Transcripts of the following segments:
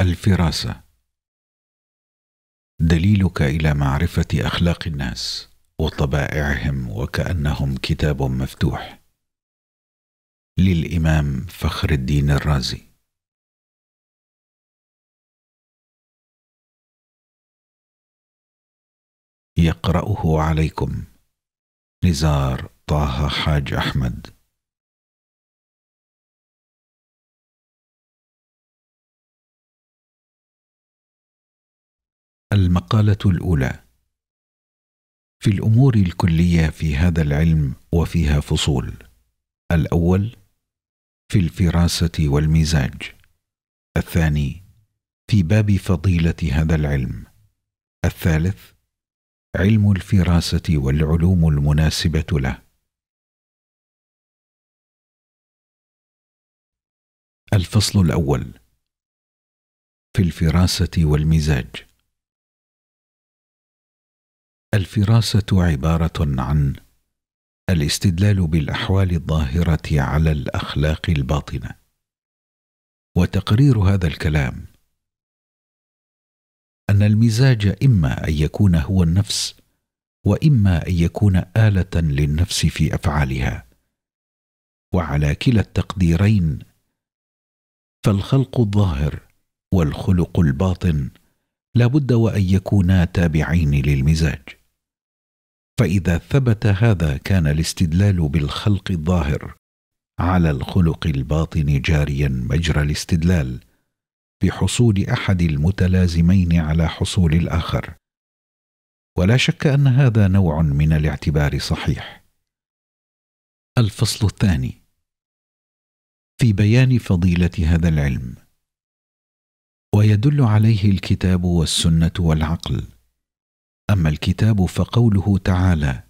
الفراسة دليلك إلى معرفة أخلاق الناس وطبائعهم وكأنهم كتاب مفتوح للإمام فخر الدين الرازي يقرأه عليكم نزار طه حاج أحمد المقالة الأولى في الأمور الكلية في هذا العلم وفيها فصول الأول في الفراسة والمزاج الثاني في باب فضيلة هذا العلم الثالث علم الفراسة والعلوم المناسبة له الفصل الأول في الفراسة والمزاج الفراسه عباره عن الاستدلال بالاحوال الظاهره على الاخلاق الباطنه وتقرير هذا الكلام ان المزاج اما ان يكون هو النفس واما ان يكون اله للنفس في افعالها وعلى كلا التقديرين فالخلق الظاهر والخلق الباطن لابد وان يكونا تابعين للمزاج فاذا ثبت هذا كان الاستدلال بالخلق الظاهر على الخلق الباطن جاريا مجرى الاستدلال في حصول احد المتلازمين على حصول الاخر ولا شك ان هذا نوع من الاعتبار صحيح الفصل الثاني في بيان فضيله هذا العلم ويدل عليه الكتاب والسنه والعقل اما الكتاب فقوله تعالى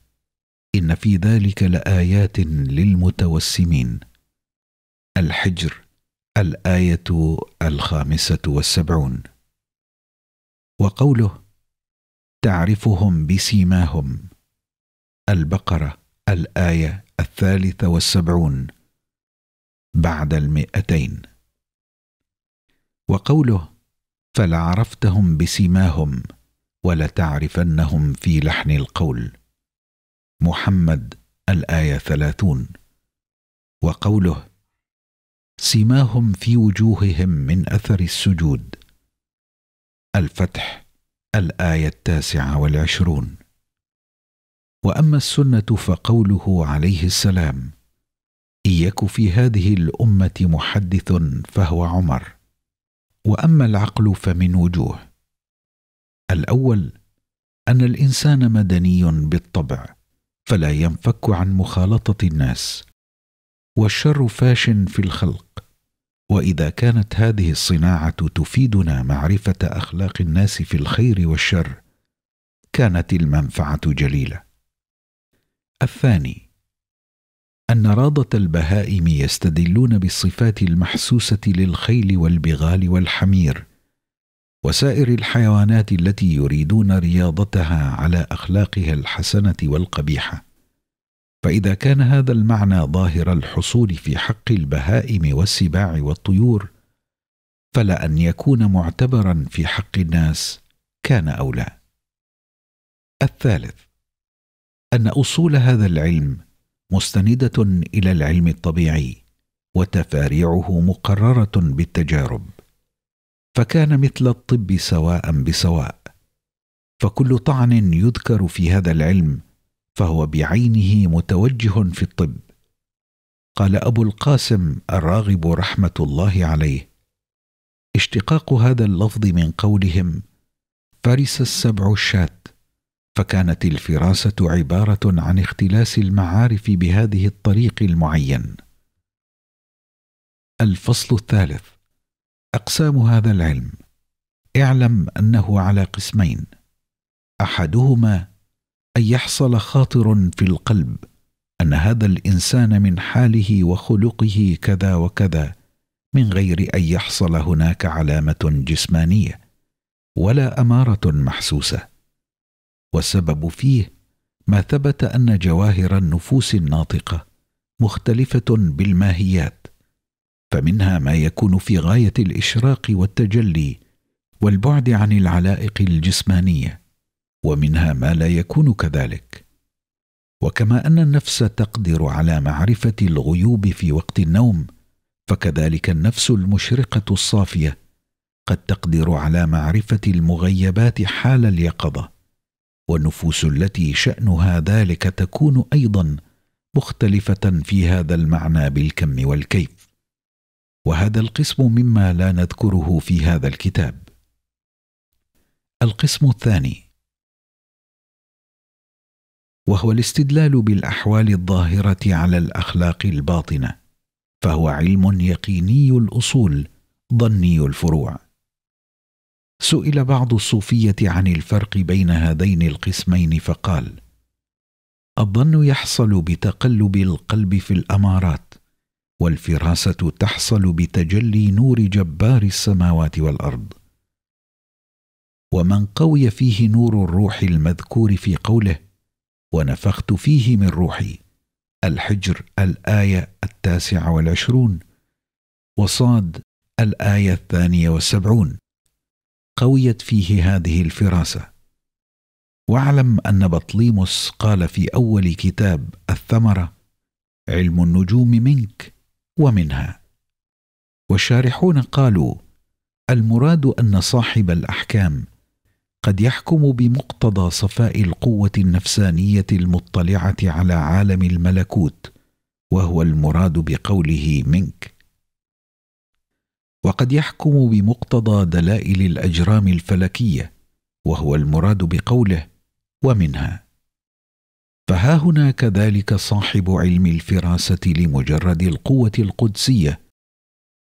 ان في ذلك لايات للمتوسمين الحجر الايه الخامسه والسبعون وقوله تعرفهم بسيماهم البقره الايه الثالثه والسبعون بعد المئتين وقوله فلعرفتهم بسيماهم ولتعرفنهم في لحن القول محمد الآية ثلاثون وقوله سماهم في وجوههم من أثر السجود الفتح الآية التاسعة والعشرون وأما السنة فقوله عليه السلام إياك في هذه الأمة محدث فهو عمر وأما العقل فمن وجوه الاول ان الانسان مدني بالطبع فلا ينفك عن مخالطه الناس والشر فاش في الخلق واذا كانت هذه الصناعه تفيدنا معرفه اخلاق الناس في الخير والشر كانت المنفعه جليله الثاني ان راضه البهائم يستدلون بالصفات المحسوسه للخيل والبغال والحمير وسائر الحيوانات التي يريدون رياضتها على اخلاقها الحسنه والقبيحه فاذا كان هذا المعنى ظاهر الحصول في حق البهائم والسباع والطيور فلا ان يكون معتبرا في حق الناس كان اولى الثالث ان اصول هذا العلم مستنده الى العلم الطبيعي وتفاريعه مقرره بالتجارب فكان مثل الطب سواء بسواء فكل طعن يذكر في هذا العلم فهو بعينه متوجه في الطب قال ابو القاسم الراغب رحمه الله عليه اشتقاق هذا اللفظ من قولهم فرس السبع الشات فكانت الفراسة عبارة عن اختلاس المعارف بهذه الطريق المعين الفصل الثالث أقسام هذا العلم اعلم أنه على قسمين أحدهما أن يحصل خاطر في القلب أن هذا الإنسان من حاله وخلقه كذا وكذا من غير أن يحصل هناك علامة جسمانية ولا أمارة محسوسة والسبب فيه ما ثبت أن جواهر النفوس الناطقة مختلفة بالماهيات فمنها ما يكون في غايه الاشراق والتجلي والبعد عن العلائق الجسمانيه ومنها ما لا يكون كذلك وكما ان النفس تقدر على معرفه الغيوب في وقت النوم فكذلك النفس المشرقه الصافيه قد تقدر على معرفه المغيبات حال اليقظه والنفوس التي شانها ذلك تكون ايضا مختلفه في هذا المعنى بالكم والكيف وهذا القسم مما لا نذكره في هذا الكتاب القسم الثاني وهو الاستدلال بالاحوال الظاهره على الاخلاق الباطنه فهو علم يقيني الاصول ظني الفروع سئل بعض الصوفيه عن الفرق بين هذين القسمين فقال الظن يحصل بتقلب القلب في الامارات والفراسه تحصل بتجلي نور جبار السماوات والارض ومن قوي فيه نور الروح المذكور في قوله ونفخت فيه من روحي الحجر الايه التاسعه والعشرون وصاد الايه الثانيه والسبعون قويت فيه هذه الفراسه واعلم ان بطليموس قال في اول كتاب الثمره علم النجوم منك ومنها والشارحون قالوا المراد ان صاحب الاحكام قد يحكم بمقتضى صفاء القوه النفسانيه المطلعه على عالم الملكوت وهو المراد بقوله منك وقد يحكم بمقتضى دلائل الاجرام الفلكيه وهو المراد بقوله ومنها فها هنا كذلك صاحب علم الفراسه لمجرد القوه القدسيه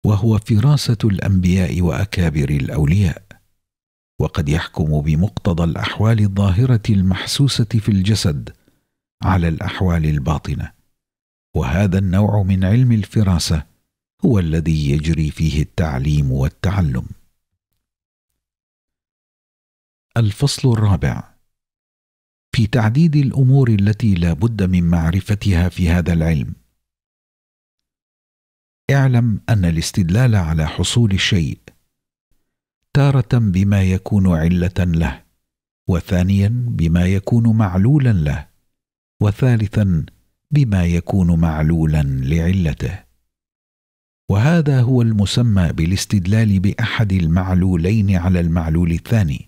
وهو فراسه الانبياء واكابر الاولياء وقد يحكم بمقتضى الاحوال الظاهره المحسوسه في الجسد على الاحوال الباطنه وهذا النوع من علم الفراسه هو الذي يجري فيه التعليم والتعلم الفصل الرابع في تعديد الامور التي لا بد من معرفتها في هذا العلم اعلم ان الاستدلال على حصول الشيء تاره بما يكون عله له وثانيا بما يكون معلولا له وثالثا بما يكون معلولا لعلته وهذا هو المسمى بالاستدلال باحد المعلولين على المعلول الثاني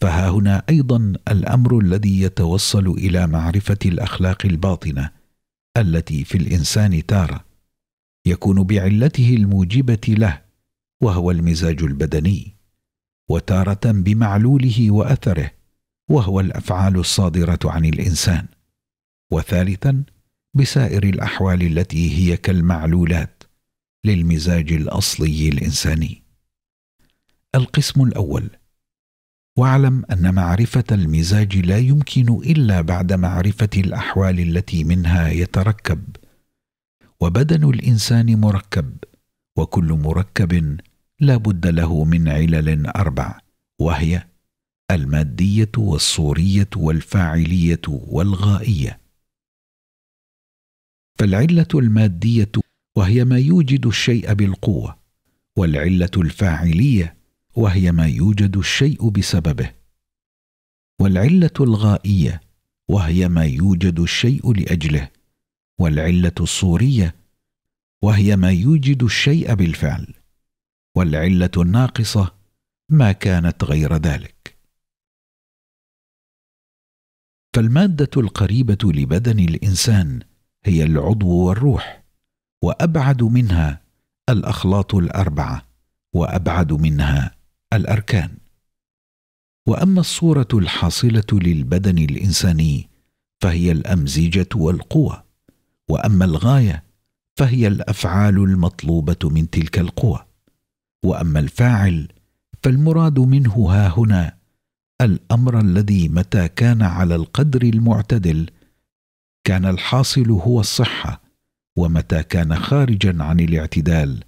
فها هنا ايضا الامر الذي يتوصل الى معرفه الاخلاق الباطنه التي في الانسان تاره يكون بعلته الموجبه له وهو المزاج البدني وتاره بمعلوله واثره وهو الافعال الصادره عن الانسان وثالثا بسائر الاحوال التي هي كالمعلولات للمزاج الاصلي الانساني القسم الاول واعلم ان معرفه المزاج لا يمكن الا بعد معرفه الاحوال التي منها يتركب وبدن الانسان مركب وكل مركب لا بد له من علل اربع وهي الماديه والصوريه والفاعليه والغائيه فالعله الماديه وهي ما يوجد الشيء بالقوه والعله الفاعليه وهي ما يوجد الشيء بسببه والعله الغائيه وهي ما يوجد الشيء لاجله والعله الصوريه وهي ما يوجد الشيء بالفعل والعله الناقصه ما كانت غير ذلك فالماده القريبه لبدن الانسان هي العضو والروح وابعد منها الاخلاط الاربعه وابعد منها الأركان وأما الصورة الحاصلة للبدن الإنساني فهي الأمزجة والقوى وأما الغاية فهي الأفعال المطلوبة من تلك القوى واما الفاعل فالمراد منه ها هنا الامر الذي متى كان على القدر المعتدل كان الحاصل هو الصحه ومتى كان خارجا عن الاعتدال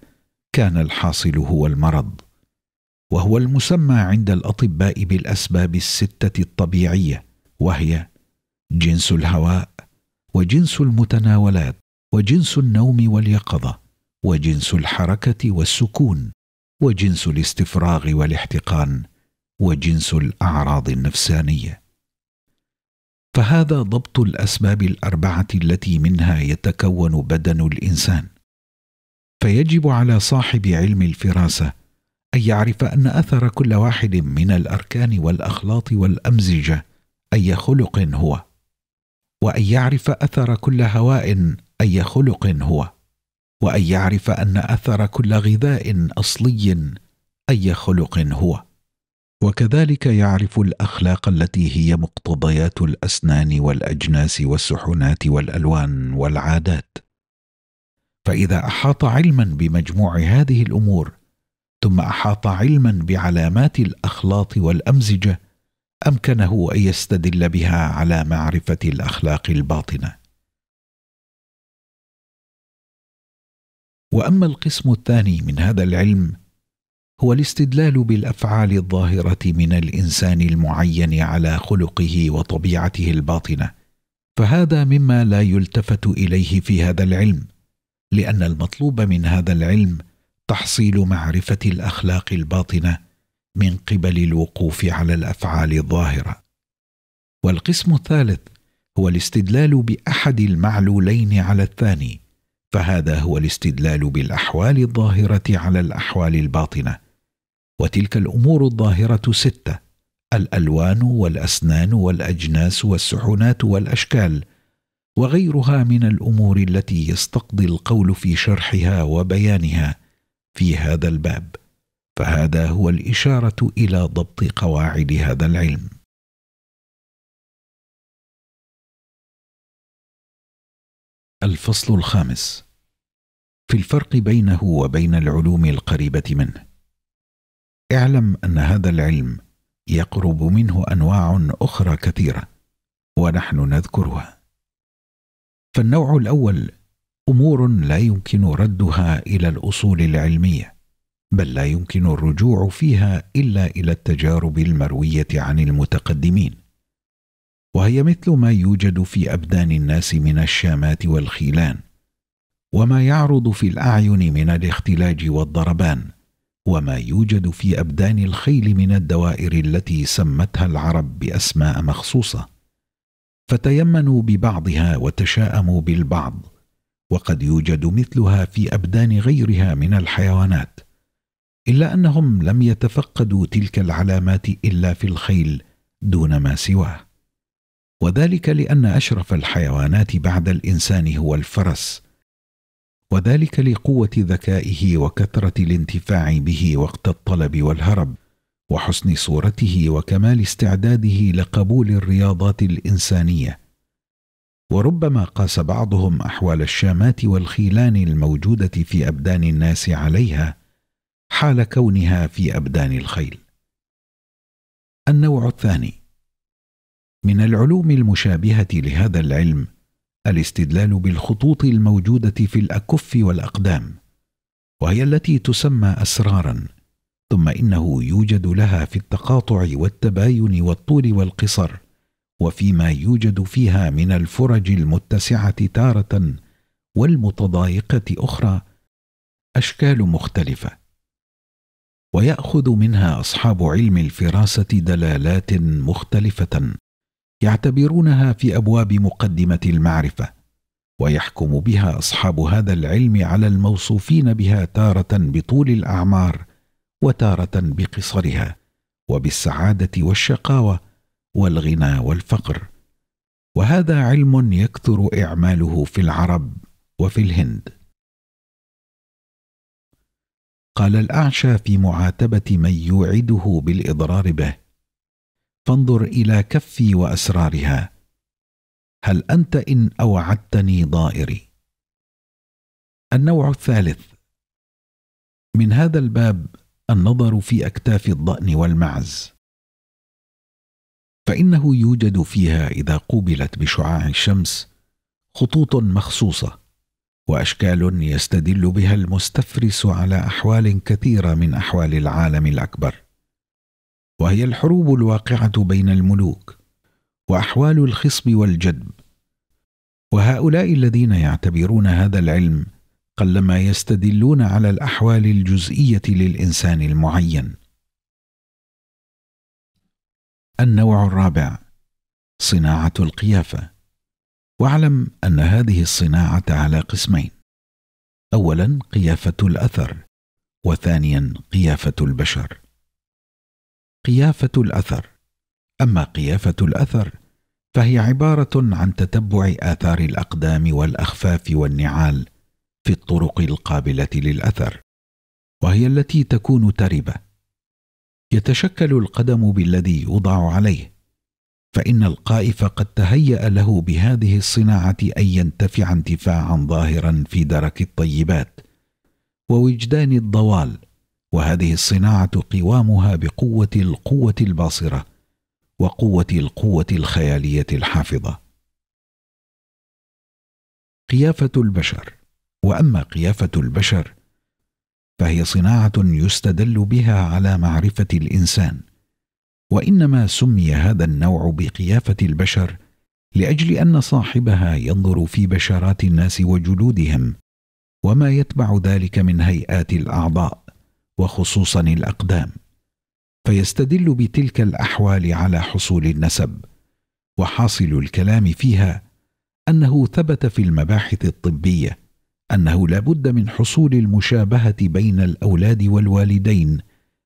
كان الحاصل هو المرض وهو المسمى عند الاطباء بالاسباب السته الطبيعيه وهي جنس الهواء وجنس المتناولات وجنس النوم واليقظه وجنس الحركه والسكون وجنس الاستفراغ والاحتقان وجنس الاعراض النفسانيه فهذا ضبط الاسباب الاربعه التي منها يتكون بدن الانسان فيجب على صاحب علم الفراسه أن يعرف أن أثر كل واحد من الأركان والأخلاط والأمزجة أي خلق هو وأن يعرف أثر كل هواء أي خلق هو وأن يعرف أن أثر كل غذاء أصلي أي خلق هو وكذلك يعرف الأخلاق التي هي مقتضيات الأسنان والأجناس والسحونات والألوان والعادات فإذا أحاط علما بمجموع هذه الأمور ثم احاط علما بعلامات الاخلاط والامزجه امكنه ان يستدل بها على معرفه الاخلاق الباطنه واما القسم الثاني من هذا العلم هو الاستدلال بالافعال الظاهره من الانسان المعين على خلقه وطبيعته الباطنه فهذا مما لا يلتفت اليه في هذا العلم لان المطلوب من هذا العلم تحصيل معرفه الاخلاق الباطنه من قبل الوقوف على الافعال الظاهره والقسم الثالث هو الاستدلال باحد المعلولين على الثاني فهذا هو الاستدلال بالاحوال الظاهره على الاحوال الباطنه وتلك الامور الظاهره سته الالوان والاسنان والاجناس والسحونات والاشكال وغيرها من الامور التي يستقضي القول في شرحها وبيانها في هذا الباب فهذا هو الاشاره الى ضبط قواعد هذا العلم الفصل الخامس في الفرق بينه وبين العلوم القريبه منه اعلم ان هذا العلم يقرب منه انواع اخرى كثيره ونحن نذكرها فالنوع الاول امور لا يمكن ردها الى الاصول العلميه بل لا يمكن الرجوع فيها الا الى التجارب المرويه عن المتقدمين وهي مثل ما يوجد في ابدان الناس من الشامات والخيلان وما يعرض في الاعين من الاختلاج والضربان وما يوجد في ابدان الخيل من الدوائر التي سمتها العرب باسماء مخصوصه فتيمنوا ببعضها وتشاءموا بالبعض وقد يوجد مثلها في أبدان غيرها من الحيوانات إلا أنهم لم يتفقدوا تلك العلامات إلا في الخيل دون ما سواه وذلك لأن أشرف الحيوانات بعد الإنسان هو الفرس وذلك لقوة ذكائه وكثرة الانتفاع به وقت الطلب والهرب وحسن صورته وكمال استعداده لقبول الرياضات الإنسانية وربما قاس بعضهم احوال الشامات والخيلان الموجوده في ابدان الناس عليها حال كونها في ابدان الخيل النوع الثاني من العلوم المشابهه لهذا العلم الاستدلال بالخطوط الموجوده في الاكف والاقدام وهي التي تسمى اسرارا ثم انه يوجد لها في التقاطع والتباين والطول والقصر وفيما يوجد فيها من الفرج المتسعه تاره والمتضايقه اخرى اشكال مختلفه وياخذ منها اصحاب علم الفراسه دلالات مختلفه يعتبرونها في ابواب مقدمه المعرفه ويحكم بها اصحاب هذا العلم على الموصوفين بها تاره بطول الاعمار وتاره بقصرها وبالسعاده والشقاوه والغنى والفقر وهذا علم يكثر اعماله في العرب وفي الهند قال الاعشى في معاتبه من يوعده بالاضرار به فانظر الى كفي واسرارها هل انت ان اوعدتني ضائري النوع الثالث من هذا الباب النظر في اكتاف الضأن والمعز فانه يوجد فيها اذا قوبلت بشعاع الشمس خطوط مخصوصه واشكال يستدل بها المستفرس على احوال كثيره من احوال العالم الاكبر وهي الحروب الواقعه بين الملوك واحوال الخصب والجدب وهؤلاء الذين يعتبرون هذا العلم قلما يستدلون على الاحوال الجزئيه للانسان المعين النوع الرابع صناعة القيافة واعلم أن هذه الصناعة على قسمين أولا قيافة الأثر وثانيا قيافة البشر قيافة الأثر أما قيافة الأثر فهي عبارة عن تتبع آثار الأقدام والأخفاف والنعال في الطرق القابلة للأثر وهي التي تكون تربة يتشكل القدم بالذي يوضع عليه فان القائف قد تهيا له بهذه الصناعه ان ينتفع انتفاعا ظاهرا في درك الطيبات ووجدان الضوال وهذه الصناعه قوامها بقوه القوه الباصره وقوه القوه الخياليه الحافظه قيافه البشر واما قيافه البشر فهي صناعه يستدل بها على معرفه الانسان وانما سمي هذا النوع بقيافه البشر لاجل ان صاحبها ينظر في بشرات الناس وجلودهم وما يتبع ذلك من هيئات الاعضاء وخصوصا الاقدام فيستدل بتلك الاحوال على حصول النسب وحاصل الكلام فيها انه ثبت في المباحث الطبيه انه لا بد من حصول المشابهه بين الاولاد والوالدين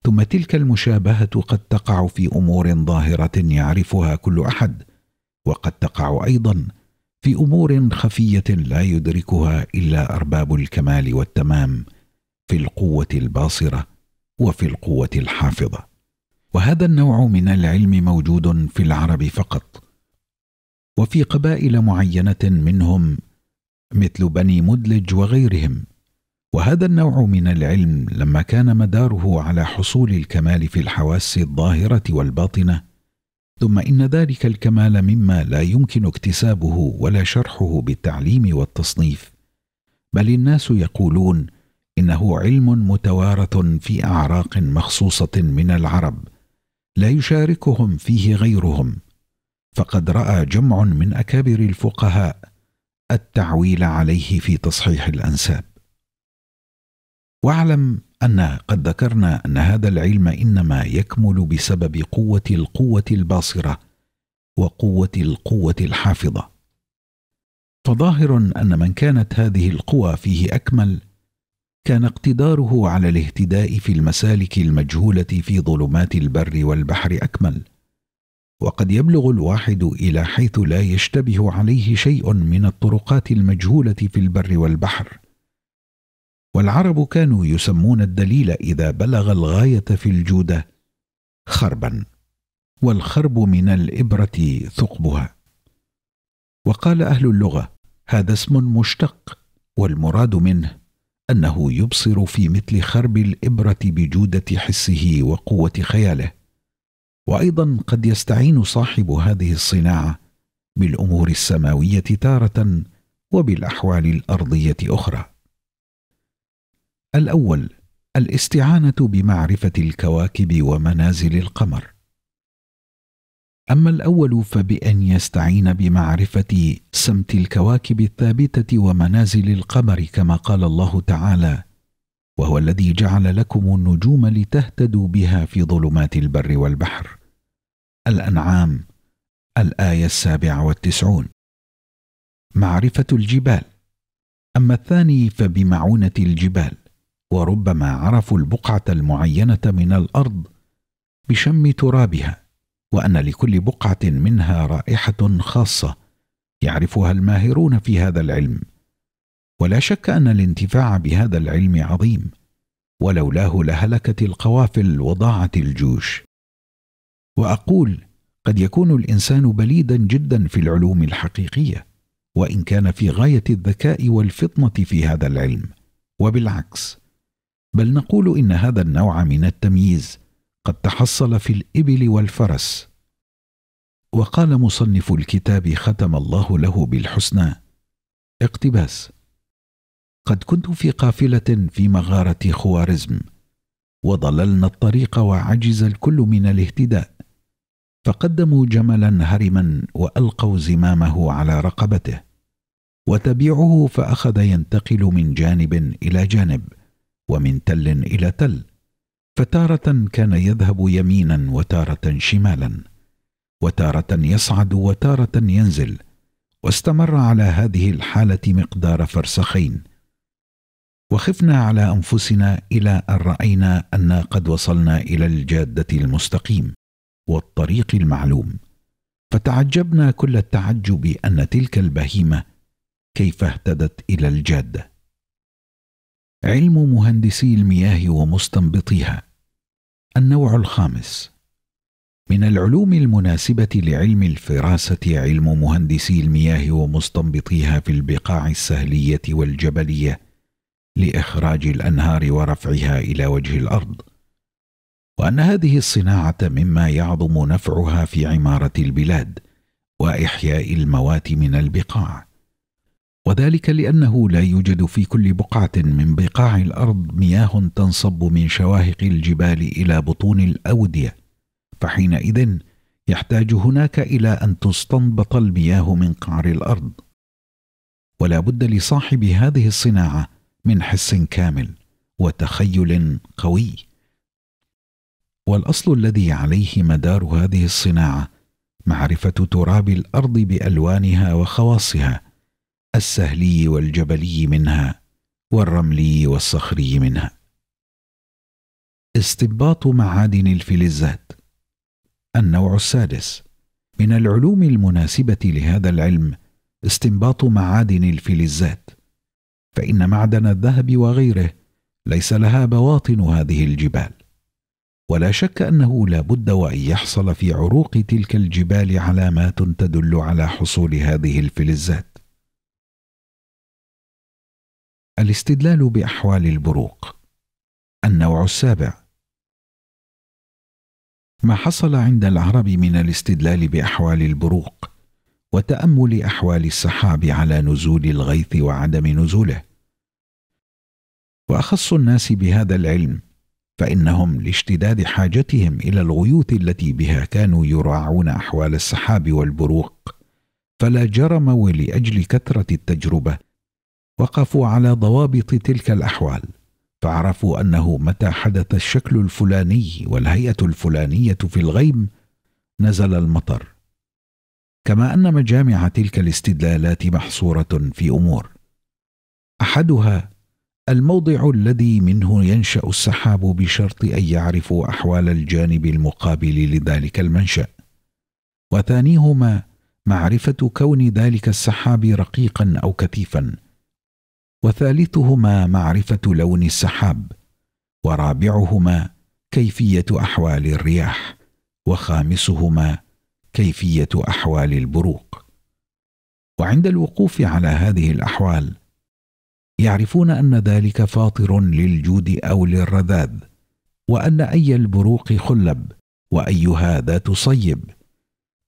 ثم تلك المشابهه قد تقع في امور ظاهره يعرفها كل احد وقد تقع ايضا في امور خفيه لا يدركها الا ارباب الكمال والتمام في القوه الباصره وفي القوه الحافظه وهذا النوع من العلم موجود في العرب فقط وفي قبائل معينه منهم مثل بني مدلج وغيرهم وهذا النوع من العلم لما كان مداره على حصول الكمال في الحواس الظاهره والباطنه ثم ان ذلك الكمال مما لا يمكن اكتسابه ولا شرحه بالتعليم والتصنيف بل الناس يقولون انه علم متوارث في اعراق مخصوصه من العرب لا يشاركهم فيه غيرهم فقد راى جمع من اكابر الفقهاء التعويل عليه في تصحيح الانساب واعلم ان قد ذكرنا ان هذا العلم انما يكمل بسبب قوه القوه الباصره وقوه القوه الحافظه فظاهر ان من كانت هذه القوى فيه اكمل كان اقتداره على الاهتداء في المسالك المجهوله في ظلمات البر والبحر اكمل وقد يبلغ الواحد الى حيث لا يشتبه عليه شيء من الطرقات المجهوله في البر والبحر والعرب كانوا يسمون الدليل اذا بلغ الغايه في الجوده خربا والخرب من الابره ثقبها وقال اهل اللغه هذا اسم مشتق والمراد منه انه يبصر في مثل خرب الابره بجوده حسه وقوه خياله وايضا قد يستعين صاحب هذه الصناعه بالامور السماويه تاره وبالاحوال الارضيه اخرى الاول الاستعانه بمعرفه الكواكب ومنازل القمر اما الاول فبان يستعين بمعرفه سمت الكواكب الثابته ومنازل القمر كما قال الله تعالى وهو الذي جعل لكم النجوم لتهتدوا بها في ظلمات البر والبحر الأنعام الآية السابعة والتسعون معرفة الجبال أما الثاني فبمعونة الجبال وربما عرفوا البقعة المعينة من الأرض بشم ترابها وأن لكل بقعة منها رائحة خاصة يعرفها الماهرون في هذا العلم ولا شك ان الانتفاع بهذا العلم عظيم ولولاه لهلكت القوافل وضاعت الجيوش واقول قد يكون الانسان بليدا جدا في العلوم الحقيقيه وان كان في غايه الذكاء والفطنه في هذا العلم وبالعكس بل نقول ان هذا النوع من التمييز قد تحصل في الابل والفرس وقال مصنف الكتاب ختم الله له بالحسنى اقتباس قد كنت في قافلة في مغارة خوارزم وضللنا الطريق وعجز الكل من الاهتداء فقدموا جملا هرما وألقوا زمامه على رقبته وتبيعه فأخذ ينتقل من جانب إلى جانب ومن تل إلى تل فتارة كان يذهب يمينا وتارة شمالا وتارة يصعد وتارة ينزل واستمر على هذه الحالة مقدار فرسخين وخفنا على انفسنا الى ان راينا ان قد وصلنا الى الجاده المستقيم والطريق المعلوم فتعجبنا كل التعجب ان تلك البهيمه كيف اهتدت الى الجاده علم مهندسي المياه ومستنبطيها النوع الخامس من العلوم المناسبة لعلم الفراسة علم مهندسي المياه ومستنبطيها في البقاع السهلية والجبلية لاخراج الانهار ورفعها الى وجه الارض وان هذه الصناعه مما يعظم نفعها في عماره البلاد واحياء الموات من البقاع وذلك لانه لا يوجد في كل بقعه من بقاع الارض مياه تنصب من شواهق الجبال الى بطون الاوديه فحينئذ يحتاج هناك الى ان تستنبط المياه من قعر الارض ولا بد لصاحب هذه الصناعه من حس كامل وتخيل قوي والاصل الذي عليه مدار هذه الصناعه معرفه تراب الارض بالوانها وخواصها السهلي والجبلي منها والرملي والصخري منها استنباط معادن الفلزات النوع السادس من العلوم المناسبه لهذا العلم استنباط معادن الفلزات فإن معدن الذهب وغيره ليس لها بواطن هذه الجبال ولا شك أنه لا بد وأن يحصل في عروق تلك الجبال علامات تدل على حصول هذه الفلزات الاستدلال بأحوال البروق النوع السابع ما حصل عند العرب من الاستدلال بأحوال البروق وتامل احوال السحاب على نزول الغيث وعدم نزوله واخص الناس بهذا العلم فانهم لاشتداد حاجتهم الى الغيوث التي بها كانوا يراعون احوال السحاب والبروق فلا جرم ولاجل كثره التجربه وقفوا على ضوابط تلك الاحوال فعرفوا انه متى حدث الشكل الفلاني والهيئه الفلانيه في الغيم نزل المطر كما أن مجامع تلك الاستدلالات محصورة في أمور أحدها الموضع الذي منه ينشأ السحاب بشرط أن يعرفوا أحوال الجانب المقابل لذلك المنشأ وثانيهما معرفة كون ذلك السحاب رقيقا أو كثيفا وثالثهما معرفة لون السحاب ورابعهما كيفية أحوال الرياح وخامسهما كيفيه احوال البروق وعند الوقوف على هذه الاحوال يعرفون ان ذلك فاطر للجود او للرذاذ وان اي البروق خلب وايها ذات صيب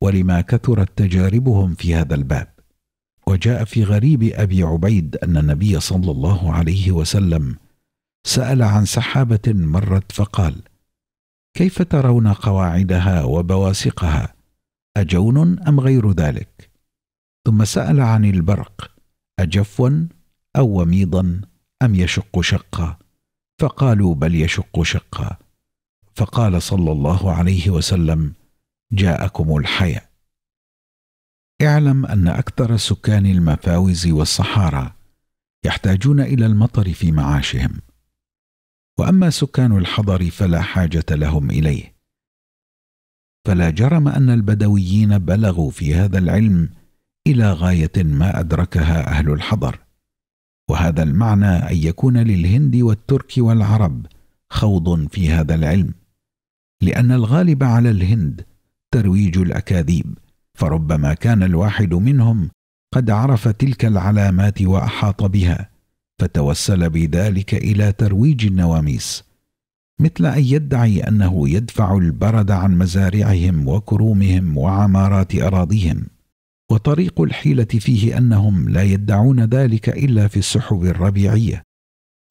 ولما كثرت تجاربهم في هذا الباب وجاء في غريب ابي عبيد ان النبي صلى الله عليه وسلم سال عن سحابه مرت فقال كيف ترون قواعدها وبواسقها أجون أم غير ذلك ثم سأل عن البرق أجفوا أو وميضا أم يشق شقا فقالوا بل يشق شقا فقال صلى الله عليه وسلم جاءكم الحياء اعلم أن أكثر سكان المفاوز والصحارى يحتاجون إلى المطر في معاشهم وأما سكان الحضر فلا حاجة لهم إليه فلا جرم ان البدويين بلغوا في هذا العلم الى غايه ما ادركها اهل الحضر وهذا المعنى ان يكون للهند والترك والعرب خوض في هذا العلم لان الغالب على الهند ترويج الاكاذيب فربما كان الواحد منهم قد عرف تلك العلامات واحاط بها فتوسل بذلك الى ترويج النواميس مثل أن يدعي أنه يدفع البرد عن مزارعهم وكرومهم وعمارات أراضيهم وطريق الحيلة فيه أنهم لا يدعون ذلك إلا في السحب الربيعية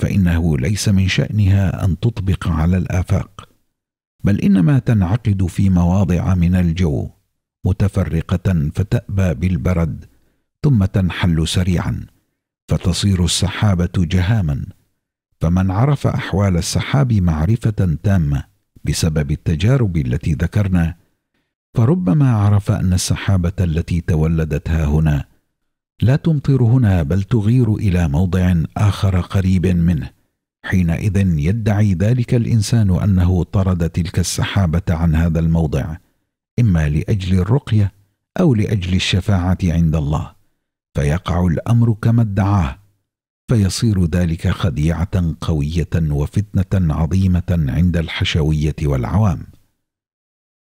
فإنه ليس من شأنها أن تطبق على الآفاق بل إنما تنعقد في مواضع من الجو متفرقة فتأبى بالبرد ثم تنحل سريعا فتصير السحابة جهاما فمن عرف احوال السحاب معرفه تامه بسبب التجارب التي ذكرنا فربما عرف ان السحابه التي تولدت ها هنا لا تمطر هنا بل تغير الى موضع اخر قريب منه حينئذ يدعي ذلك الانسان انه طرد تلك السحابه عن هذا الموضع اما لاجل الرقيه او لاجل الشفاعه عند الله فيقع الامر كما ادعاه فيصير ذلك خديعه قويه وفتنه عظيمه عند الحشويه والعوام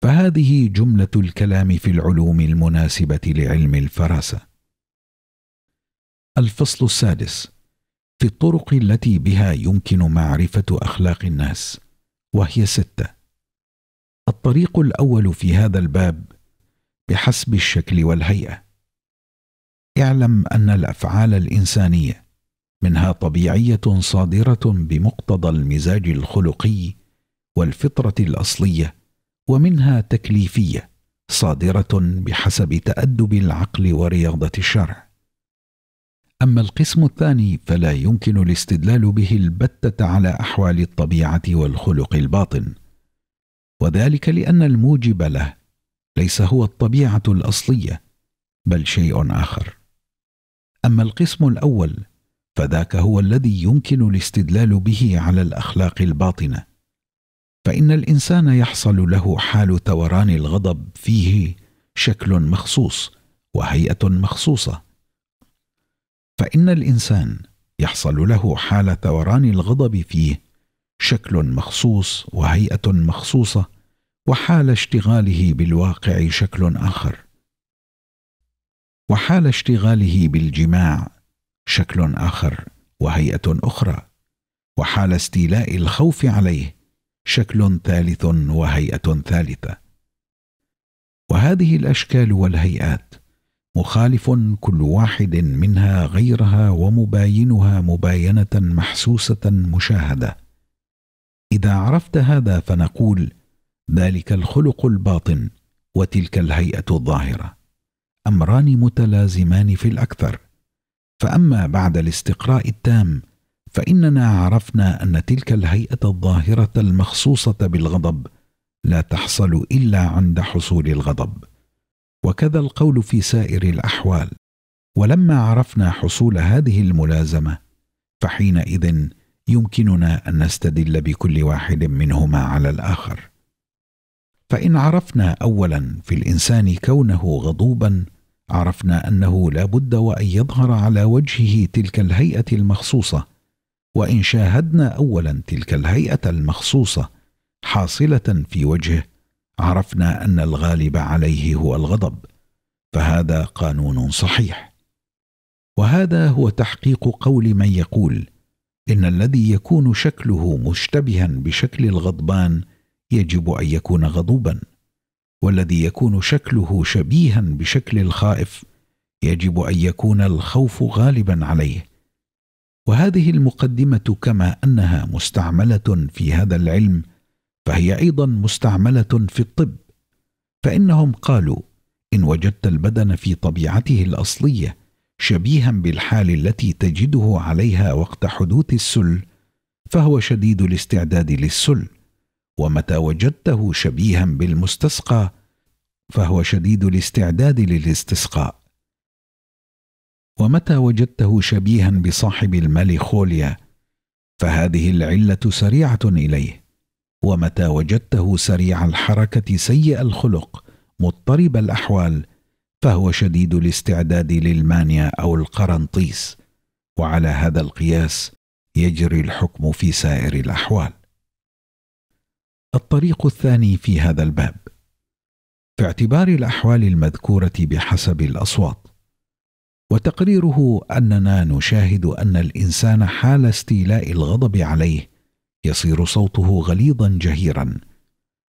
فهذه جمله الكلام في العلوم المناسبه لعلم الفراسه الفصل السادس في الطرق التي بها يمكن معرفه اخلاق الناس وهي سته الطريق الاول في هذا الباب بحسب الشكل والهيئه اعلم ان الافعال الانسانيه منها طبيعيه صادره بمقتضى المزاج الخلقي والفطره الاصليه ومنها تكليفيه صادره بحسب تادب العقل ورياضه الشرع اما القسم الثاني فلا يمكن الاستدلال به البته على احوال الطبيعه والخلق الباطن وذلك لان الموجب له ليس هو الطبيعه الاصليه بل شيء اخر اما القسم الاول فذاك هو الذي يمكن الاستدلال به على الاخلاق الباطنه فان الانسان يحصل له حال ثوران الغضب فيه شكل مخصوص وهيئه مخصوصه فان الانسان يحصل له حال ثوران الغضب فيه شكل مخصوص وهيئه مخصوصه وحال اشتغاله بالواقع شكل اخر وحال اشتغاله بالجماع شكل اخر وهيئه اخرى وحال استيلاء الخوف عليه شكل ثالث وهيئه ثالثه وهذه الاشكال والهيئات مخالف كل واحد منها غيرها ومباينها مباينه محسوسه مشاهده اذا عرفت هذا فنقول ذلك الخلق الباطن وتلك الهيئه الظاهره امران متلازمان في الاكثر فاما بعد الاستقراء التام فاننا عرفنا ان تلك الهيئه الظاهره المخصوصه بالغضب لا تحصل الا عند حصول الغضب وكذا القول في سائر الاحوال ولما عرفنا حصول هذه الملازمه فحينئذ يمكننا ان نستدل بكل واحد منهما على الاخر فان عرفنا اولا في الانسان كونه غضوبا عرفنا أنه لا بد وأن يظهر على وجهه تلك الهيئة المخصوصة وإن شاهدنا أولا تلك الهيئة المخصوصة حاصلة في وجهه عرفنا أن الغالب عليه هو الغضب فهذا قانون صحيح وهذا هو تحقيق قول من يقول إن الذي يكون شكله مشتبها بشكل الغضبان يجب أن يكون غضوبا والذي يكون شكله شبيها بشكل الخائف يجب ان يكون الخوف غالبا عليه وهذه المقدمه كما انها مستعمله في هذا العلم فهي ايضا مستعمله في الطب فانهم قالوا ان وجدت البدن في طبيعته الاصليه شبيها بالحال التي تجده عليها وقت حدوث السل فهو شديد الاستعداد للسل ومتى وجدته شبيها بالمستسقى فهو شديد الاستعداد للاستسقاء ومتى وجدته شبيها بصاحب الماليخوليا فهذه العله سريعه اليه ومتى وجدته سريع الحركه سيء الخلق مضطرب الاحوال فهو شديد الاستعداد للمانيا او القرنطيس وعلى هذا القياس يجري الحكم في سائر الاحوال الطريق الثاني في هذا الباب في اعتبار الاحوال المذكوره بحسب الاصوات وتقريره اننا نشاهد ان الانسان حال استيلاء الغضب عليه يصير صوته غليظا جهيرا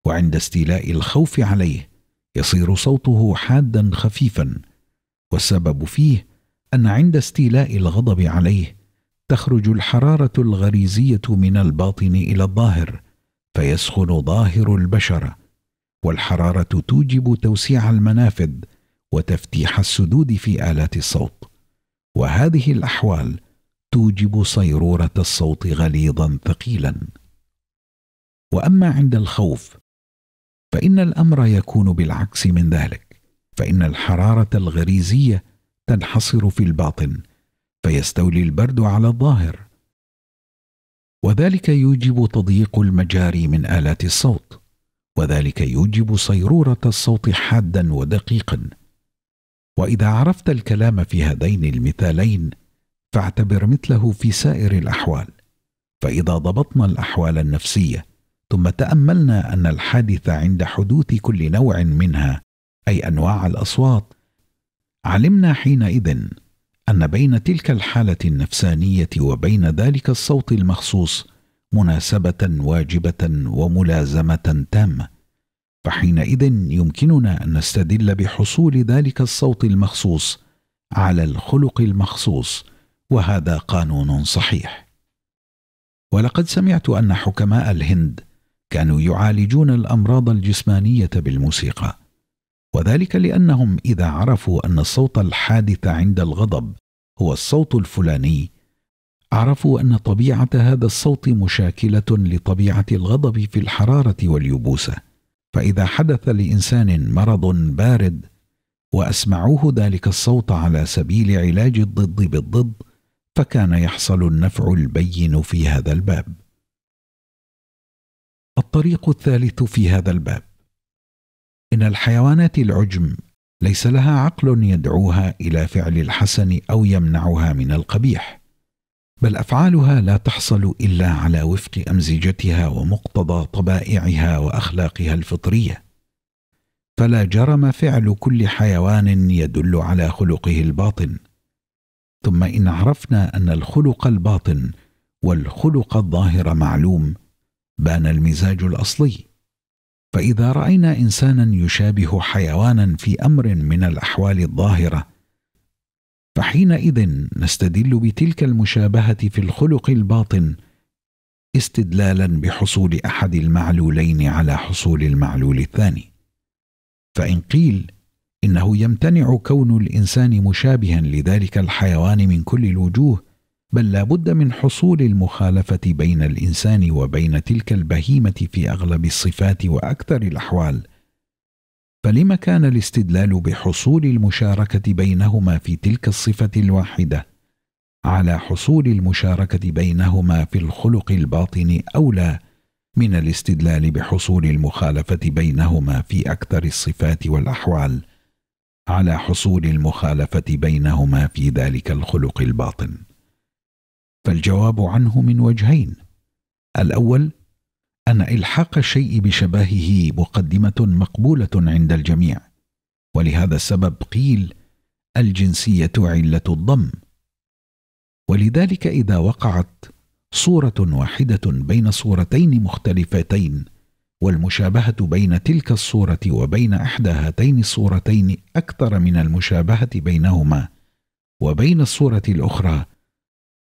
وعند استيلاء الخوف عليه يصير صوته حادا خفيفا والسبب فيه ان عند استيلاء الغضب عليه تخرج الحراره الغريزيه من الباطن الى الظاهر فيسخن ظاهر البشره والحراره توجب توسيع المنافذ وتفتيح السدود في الات الصوت وهذه الاحوال توجب صيروره الصوت غليظا ثقيلا واما عند الخوف فان الامر يكون بالعكس من ذلك فان الحراره الغريزيه تنحصر في الباطن فيستولي البرد على الظاهر وذلك يوجب تضييق المجاري من آلات الصوت وذلك يوجب صيرورة الصوت حادا ودقيقا وإذا عرفت الكلام في هذين المثالين فاعتبر مثله في سائر الأحوال فإذا ضبطنا الأحوال النفسية ثم تأملنا أن الحادث عند حدوث كل نوع منها أي أنواع الأصوات علمنا حينئذ ان بين تلك الحاله النفسانيه وبين ذلك الصوت المخصوص مناسبه واجبه وملازمه تامه فحينئذ يمكننا ان نستدل بحصول ذلك الصوت المخصوص على الخلق المخصوص وهذا قانون صحيح ولقد سمعت ان حكماء الهند كانوا يعالجون الامراض الجسمانيه بالموسيقى وذلك لانهم اذا عرفوا ان الصوت الحادث عند الغضب هو الصوت الفلاني عرفوا ان طبيعه هذا الصوت مشاكله لطبيعه الغضب في الحراره واليبوسه فاذا حدث لانسان مرض بارد واسمعوه ذلك الصوت على سبيل علاج الضد بالضد فكان يحصل النفع البين في هذا الباب الطريق الثالث في هذا الباب إن الحيوانات العجم ليس لها عقل يدعوها إلى فعل الحسن أو يمنعها من القبيح بل أفعالها لا تحصل إلا على وفق أمزجتها ومقتضى طبائعها وأخلاقها الفطرية فلا جرم فعل كل حيوان يدل على خلقه الباطن ثم ان عرفنا ان الخلق الباطن والخلق الظاهر معلوم بان المزاج الاصلي فاذا راينا انسانا يشابه حيوانا في امر من الاحوال الظاهره فحينئذ نستدل بتلك المشابهه في الخلق الباطن استدلالا بحصول احد المعلولين على حصول المعلول الثاني فان قيل انه يمتنع كون الانسان مشابها لذلك الحيوان من كل الوجوه بل لا بد من حصول المخالفه بين الانسان وبين تلك البهيمه في اغلب الصفات واكثر الاحوال فلم كان الاستدلال بحصول المشاركه بينهما في تلك الصفه الواحده على حصول المشاركه بينهما في الخلق الباطن اولى من الاستدلال بحصول المخالفه بينهما في اكثر الصفات والاحوال على حصول المخالفه بينهما في ذلك الخلق الباطن فالجواب عنه من وجهين الاول ان الحاق الشيء بشبهه مقدمه مقبوله عند الجميع ولهذا السبب قيل الجنسيه عله الضم ولذلك اذا وقعت صوره واحده بين صورتين مختلفتين والمشابهه بين تلك الصوره وبين احدى هاتين الصورتين اكثر من المشابهه بينهما وبين الصوره الاخرى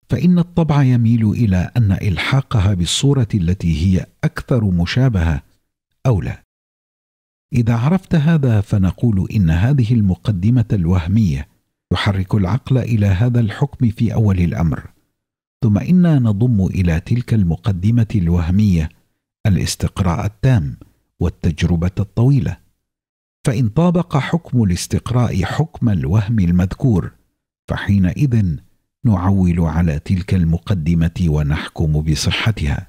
فان الطبع يميل الى ان الحاقها بالصوره التي هي اكثر مشابهه اولى اذا عرفت هذا فنقول ان هذه المقدمه الوهميه تحرك العقل الى هذا الحكم في اول الامر ثم انا نضم الى تلك المقدمه الوهميه الاستقراء التام والتجربه الطويله فان طابق حكم الاستقراء حكم الوهم المذكور فحينئذ نعول على تلك المقدمه ونحكم بصحتها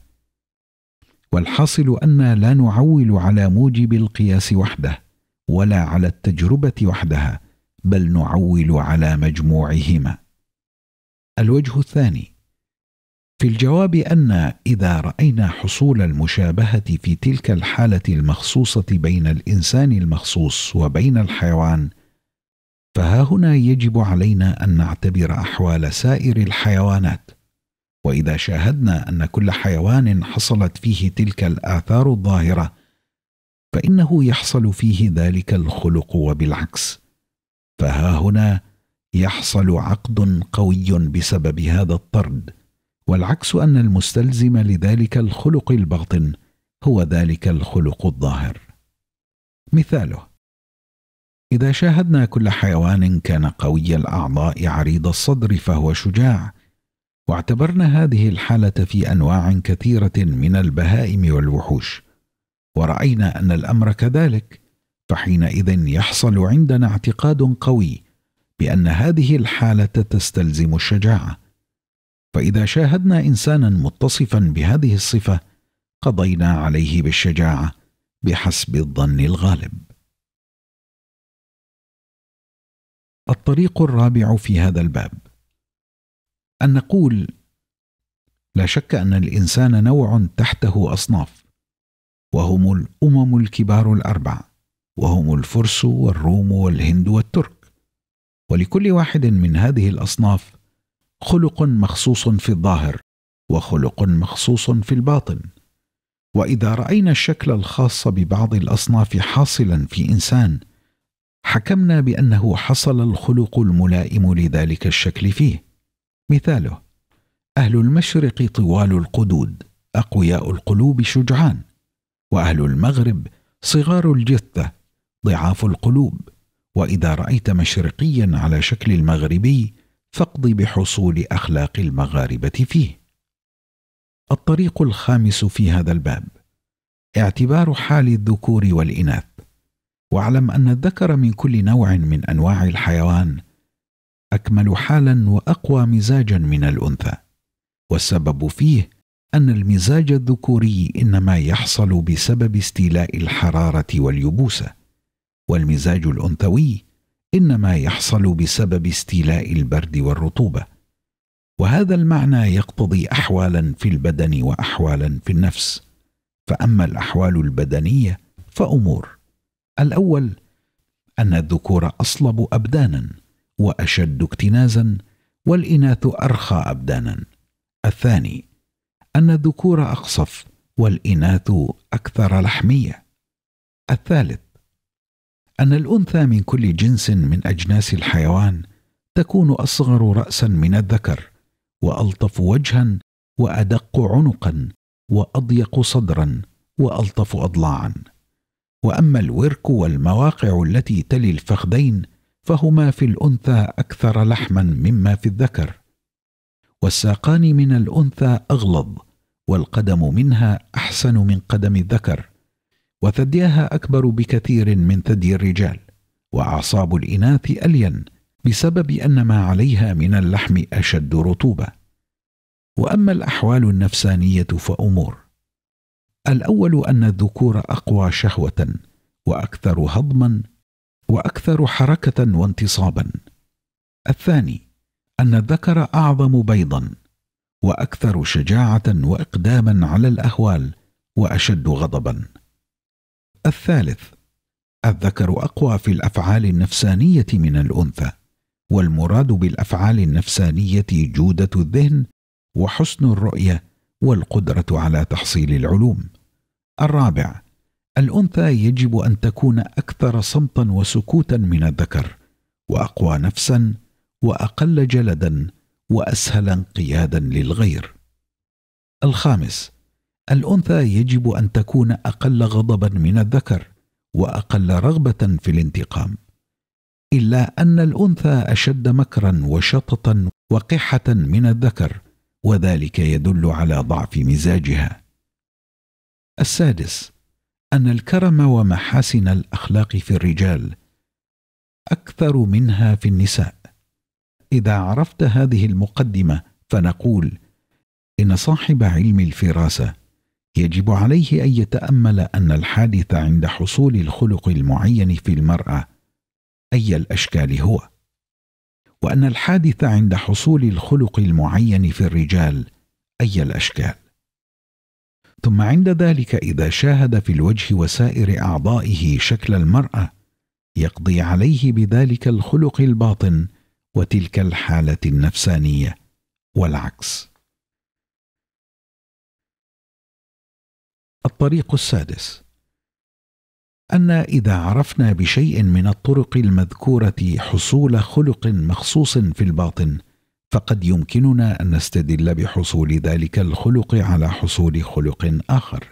والحاصل ان لا نعول على موجب القياس وحده ولا على التجربه وحدها بل نعول على مجموعهما الوجه الثاني في الجواب ان اذا راينا حصول المشابهه في تلك الحاله المخصوصه بين الانسان المخصوص وبين الحيوان فها هنا يجب علينا ان نعتبر احوال سائر الحيوانات واذا شاهدنا ان كل حيوان حصلت فيه تلك الاثار الظاهره فانه يحصل فيه ذلك الخلق وبالعكس فها هنا يحصل عقد قوي بسبب هذا الطرد والعكس ان المستلزم لذلك الخلق الباطن هو ذلك الخلق الظاهر مثاله إذا شاهدنا كل حيوان كان قوي الأعضاء عريض الصدر فهو شجاع، واعتبرنا هذه الحالة في أنواع كثيرة من البهائم والوحوش، ورأينا أن الأمر كذلك، فحينئذ يحصل عندنا اعتقاد قوي بأن هذه الحالة تستلزم الشجاعة، فإذا شاهدنا إنسانا متصفا بهذه الصفة قضينا عليه بالشجاعة بحسب الظن الغالب. الطريق الرابع في هذا الباب ان نقول لا شك ان الانسان نوع تحته اصناف وهم الامم الكبار الاربع وهم الفرس والروم والهند والترك ولكل واحد من هذه الاصناف خلق مخصوص في الظاهر وخلق مخصوص في الباطن واذا راينا الشكل الخاص ببعض الاصناف حاصلا في انسان حكمنا بأنه حصل الخلق الملائم لذلك الشكل فيه مثاله أهل المشرق طوال القدود أقوياء القلوب شجعان وأهل المغرب صغار الجثة ضعاف القلوب وإذا رأيت مشرقيا على شكل المغربي فاقض بحصول أخلاق المغاربة فيه الطريق الخامس في هذا الباب اعتبار حال الذكور والإناث واعلم أن الذكر من كل نوع من أنواع الحيوان أكمل حالا وأقوى مزاجا من الأنثى والسبب فيه أن المزاج الذكوري إنما يحصل بسبب استيلاء الحرارة واليبوسة والمزاج الأنثوي إنما يحصل بسبب استيلاء البرد والرطوبة وهذا المعنى يقتضي أحوالا في البدن وأحوالا في النفس فأما الأحوال البدنية فأمور الاول ان الذكور اصلب ابدانا واشد اكتنازا والاناث ارخى ابدانا الثاني ان الذكور اقصف والاناث اكثر لحميه الثالث ان الانثى من كل جنس من اجناس الحيوان تكون اصغر راسا من الذكر والطف وجها وادق عنقا واضيق صدرا والطف اضلاعا واما الورك والمواقع التي تلي الفخذين فهما في الانثى اكثر لحما مما في الذكر والساقان من الانثى اغلظ والقدم منها احسن من قدم الذكر وثدياها اكبر بكثير من ثدي الرجال واعصاب الاناث الين بسبب ان ما عليها من اللحم اشد رطوبه واما الاحوال النفسانيه فامور الاول ان الذكور اقوى شهوه واكثر هضما واكثر حركه وانتصابا الثاني ان الذكر اعظم بيضا واكثر شجاعه واقداما على الاهوال واشد غضبا الثالث الذكر اقوى في الافعال النفسانيه من الانثى والمراد بالافعال النفسانيه جوده الذهن وحسن الرؤيه والقدره على تحصيل العلوم الرابع الأنثى يجب أن تكون أكثر صمتا وسكوتا من الذكر وأقوى نفسا وأقل جلدا وأسهل انقيادا للغير الخامس الأنثى يجب أن تكون أقل غضبا من الذكر وأقل رغبة في الانتقام إلا أن الأنثى أشد مكرا وشططا وقحة من الذكر وذلك يدل على ضعف مزاجها السادس أن الكرم ومحاسن الأخلاق في الرجال أكثر منها في النساء إذا عرفت هذه المقدمة فنقول إن صاحب علم الفراسة يجب عليه أن يتأمل أن الحادث عند حصول الخلق المعين في المرأة أي الأشكال هو وأن الحادث عند حصول الخلق المعين في الرجال أي الأشكال ثم عند ذلك إذا شاهد في الوجه وسائر أعضائه شكل المرأة يقضي عليه بذلك الخلق الباطن وتلك الحالة النفسانية والعكس. الطريق السادس أن إذا عرفنا بشيء من الطرق المذكورة حصول خلق مخصوص في الباطن فقد يمكننا ان نستدل بحصول ذلك الخلق على حصول خلق اخر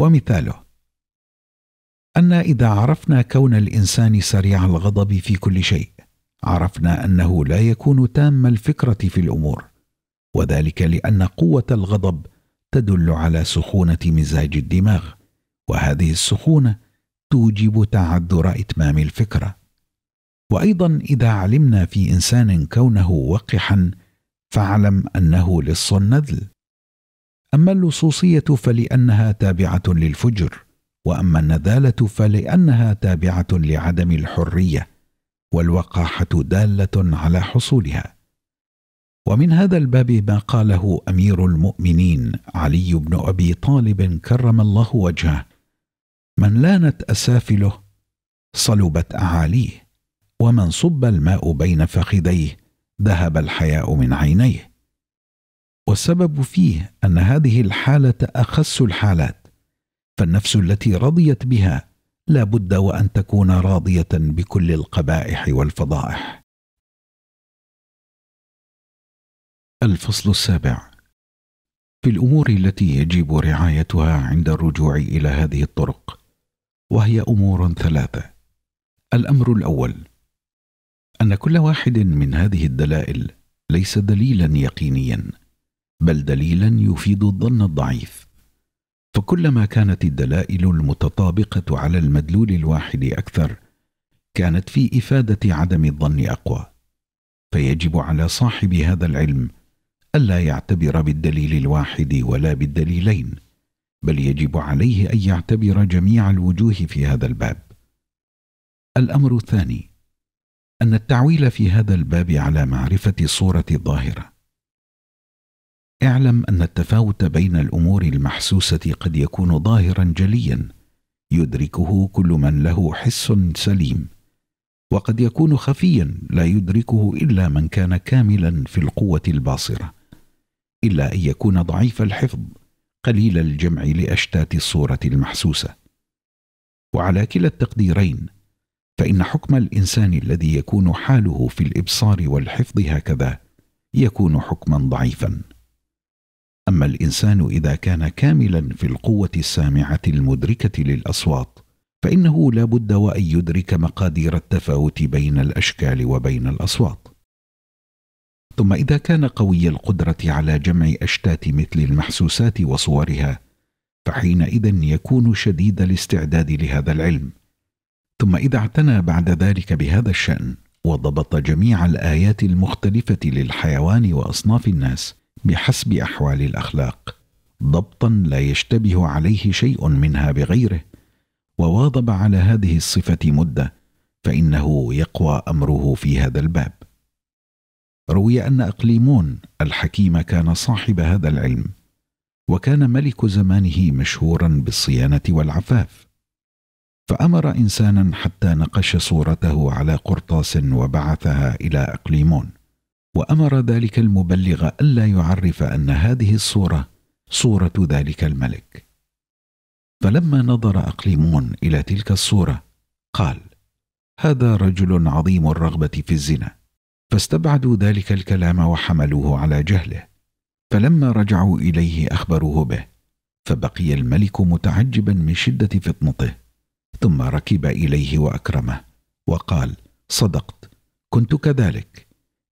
ومثاله ان اذا عرفنا كون الانسان سريع الغضب في كل شيء عرفنا انه لا يكون تام الفكره في الامور وذلك لان قوه الغضب تدل على سخونه مزاج الدماغ وهذه السخونه توجب تعذر اتمام الفكره وايضا اذا علمنا في انسان كونه وقحا فاعلم انه لص النذل اما اللصوصيه فلانها تابعه للفجر واما النذاله فلانها تابعه لعدم الحريه والوقاحه داله على حصولها ومن هذا الباب ما قاله امير المؤمنين علي بن ابي طالب كرم الله وجهه من لانت اسافله صلبت اعاليه ومن صب الماء بين فخذيه ذهب الحياء من عينيه والسبب فيه ان هذه الحاله اخس الحالات فالنفس التي رضيت بها لا بد وان تكون راضيه بكل القبائح والفضائح الفصل السابع في الامور التي يجب رعايتها عند الرجوع الى هذه الطرق وهي امور ثلاثه الامر الاول ان كل واحد من هذه الدلائل ليس دليلا يقينيا بل دليلا يفيد الظن الضعيف فكلما كانت الدلائل المتطابقه على المدلول الواحد اكثر كانت في افاده عدم الظن اقوى فيجب على صاحب هذا العلم الا يعتبر بالدليل الواحد ولا بالدليلين بل يجب عليه ان يعتبر جميع الوجوه في هذا الباب الامر الثاني ان التعويل في هذا الباب على معرفه صوره الظاهره اعلم ان التفاوت بين الامور المحسوسه قد يكون ظاهرا جليا يدركه كل من له حس سليم وقد يكون خفيا لا يدركه الا من كان كاملا في القوه الباصره الا ان يكون ضعيف الحفظ قليل الجمع لاشتات الصوره المحسوسه وعلى كلا التقديرين فإن حكم الإنسان الذي يكون حاله في الإبصار والحفظ هكذا يكون حكما ضعيفا أما الإنسان إذا كان كاملا في القوة السامعة المدركة للأصوات فإنه لا بد وأن يدرك مقادير التفاوت بين الأشكال وبين الأصوات ثم إذا كان قوي القدرة على جمع أشتات مثل المحسوسات وصورها فحينئذ يكون شديد الاستعداد لهذا العلم ثم إذا اعتنى بعد ذلك بهذا الشأن وضبط جميع الآيات المختلفة للحيوان وأصناف الناس بحسب أحوال الأخلاق ضبطا لا يشتبه عليه شيء منها بغيره وواظب على هذه الصفة مدة فإنه يقوى أمره في هذا الباب روي أن أقليمون الحكيم كان صاحب هذا العلم وكان ملك زمانه مشهورا بالصيانة والعفاف فأمر إنسانا حتى نقش صورته على قرطاس وبعثها إلى أقليمون وأمر ذلك المبلغ ألا يعرف أن هذه الصورة صورة ذلك الملك فلما نظر أقليمون إلى تلك الصورة قال هذا رجل عظيم الرغبة في الزنا فاستبعدوا ذلك الكلام وحملوه على جهله فلما رجعوا إليه أخبروه به فبقي الملك متعجبا من شدة فطنته ثم ركب اليه واكرمه وقال صدقت كنت كذلك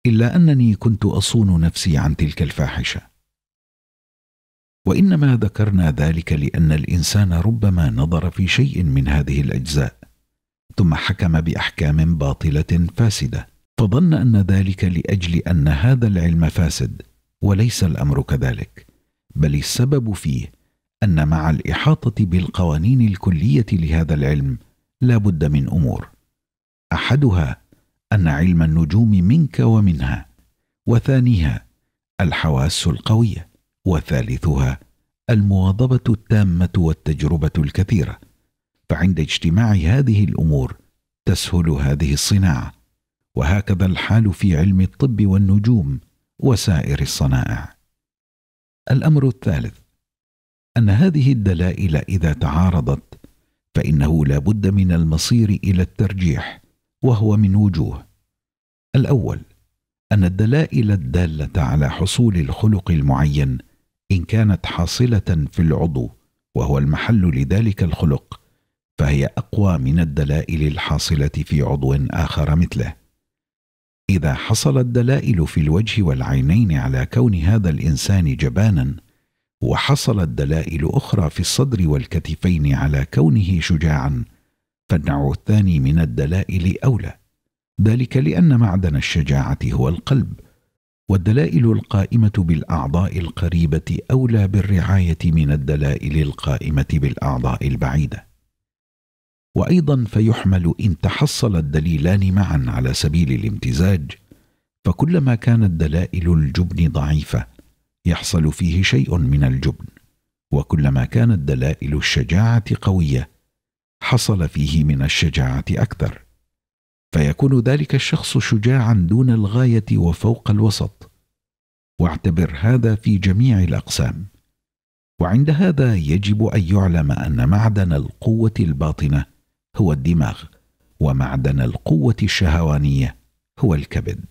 الا انني كنت اصون نفسي عن تلك الفاحشه وانما ذكرنا ذلك لان الانسان ربما نظر في شيء من هذه الاجزاء ثم حكم باحكام باطله فاسده فظن ان ذلك لاجل ان هذا العلم فاسد وليس الامر كذلك بل السبب فيه ان مع الاحاطه بالقوانين الكليه لهذا العلم لا بد من امور احدها ان علم النجوم منك ومنها وثانيها الحواس القويه وثالثها المواظبه التامه والتجربه الكثيره فعند اجتماع هذه الامور تسهل هذه الصناعه وهكذا الحال في علم الطب والنجوم وسائر الصنائع الامر الثالث أن هذه الدلائل إذا تعارضت فإنه لا بد من المصير إلى الترجيح وهو من وجوه الأول أن الدلائل الدالة على حصول الخلق المعين إن كانت حاصلة في العضو وهو المحل لذلك الخلق فهي أقوى من الدلائل الحاصلة في عضو آخر مثله إذا حصلت الدلائل في الوجه والعينين على كون هذا الإنسان جبانا وحصلت دلائل أخرى في الصدر والكتفين على كونه شجاعا فالنوع الثاني من الدلائل أولى ذلك لأن معدن الشجاعة هو القلب والدلائل القائمة بالأعضاء القريبة أولى بالرعاية من الدلائل القائمة بالأعضاء البعيدة وأيضا فيحمل إن تحصل الدليلان معا على سبيل الامتزاج فكلما كانت دلائل الجبن ضعيفه يحصل فيه شيء من الجبن وكلما كانت دلائل الشجاعه قويه حصل فيه من الشجاعه اكثر فيكون ذلك الشخص شجاعا دون الغايه وفوق الوسط واعتبر هذا في جميع الاقسام وعند هذا يجب ان يعلم ان معدن القوه الباطنه هو الدماغ ومعدن القوه الشهوانيه هو الكبد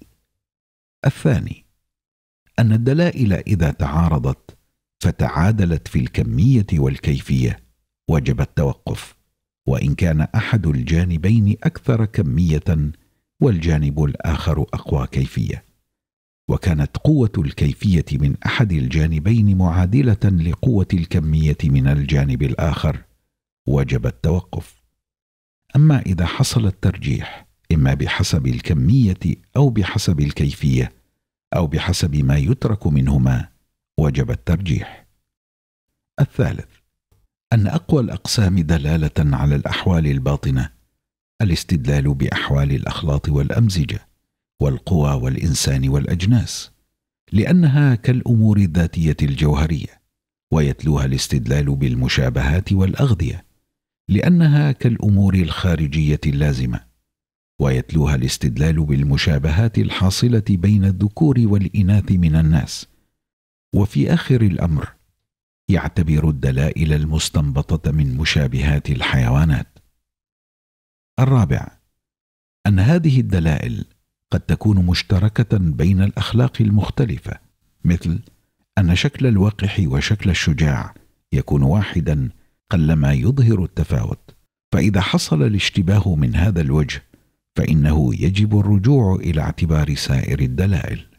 الثاني أن الدلائل إذا تعارضت فتعادلت في الكمية والكيفية وجب التوقف وإن كان أحد الجانبين أكثر كمية والجانب الآخر أقوى كيفية وكانت قوة الكيفية من أحد الجانبين معادلة لقوة الكمية من الجانب الآخر وجب التوقف أما إذا حصل الترجيح إما بحسب الكمية أو بحسب الكيفية أو بحسب ما يترك منهما وجب الترجيح. الثالث: أن أقوى الأقسام دلالة على الأحوال الباطنة الاستدلال بأحوال الأخلاط والأمزجة، والقوى والإنسان والأجناس، لأنها كالأمور الذاتية الجوهرية، ويتلوها الاستدلال بالمشابهات والأغذية، لأنها كالأمور الخارجية اللازمة، ويتلوها الاستدلال بالمشابهات الحاصله بين الذكور والاناث من الناس وفي اخر الامر يعتبر الدلائل المستنبطه من مشابهات الحيوانات الرابع ان هذه الدلائل قد تكون مشتركه بين الاخلاق المختلفه مثل ان شكل الوقح وشكل الشجاع يكون واحدا قلما يظهر التفاوت فاذا حصل الاشتباه من هذا الوجه فانه يجب الرجوع الى اعتبار سائر الدلائل